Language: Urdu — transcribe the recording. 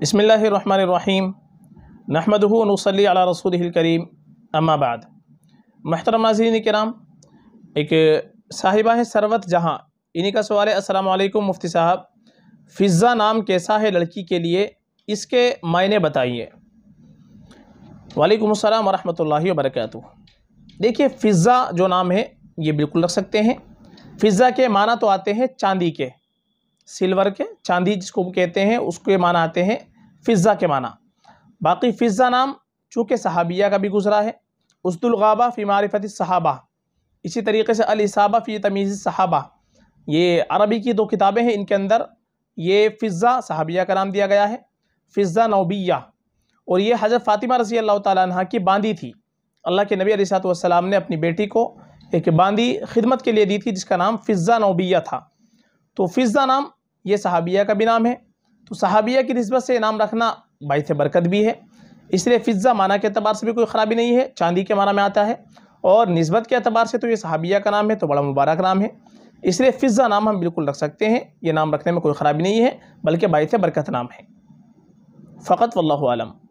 بسم اللہ الرحمن الرحیم نحمد نصلی علی رسول الكریم اما بعد محترم ناظرین کرام ایک صاحبہ سروت جہاں انہی کا سوال ہے السلام علیکم مفتی صاحب فضہ نام کیسا ہے لڑکی کے لیے اس کے معنی بتائیے وعلیکم السلام ورحمۃ اللہ وبرکاتہ دیکھیے فضہ جو نام ہے یہ بالکل رکھ سکتے ہیں فضہ کے معنی تو آتے ہیں چاندی کے سلور کے چاندی جس کو کہتے ہیں اس کے معنی آتے ہیں فضا کے معنی باقی فضا نام چونکہ صحابیہ کا بھی گزرا ہے اسد الغابہ فی معرفت صحابہ اسی طریقے سے علی صحابہ فی تمیز صحابہ یہ عربی کی دو کتابیں ہیں ان کے اندر یہ فضا صحابیہ کا نام دیا گیا ہے فضا نوبیہ اور یہ حضرت فاطمہ رضی اللہ تعالیٰ عنہ کی باندھی تھی اللہ کے نبی علیہ السلام نے اپنی بیٹی کو ایک باندھی خدمت کے لیے دی تھی جس کا نام فضا نوبیہ تھا تو فضا نام یہ صحابیہ کا بھی نام ہے تو صحابیہ کی نسبت سے نام رکھنا باعث برکت بھی ہے اس لیے فضہ معنی کے اعتبار سے بھی کوئی خرابی نہیں ہے چاندی کے معنی میں آتا ہے اور نسبت کے اعتبار سے تو یہ صحابیہ کا نام ہے تو بڑا مبارک نام ہے اس لیے فضہ نام ہم بالکل رکھ سکتے ہیں یہ نام رکھنے میں کوئی خرابی نہیں ہے بلکہ باعث برکت نام ہے فقط اللہ عالم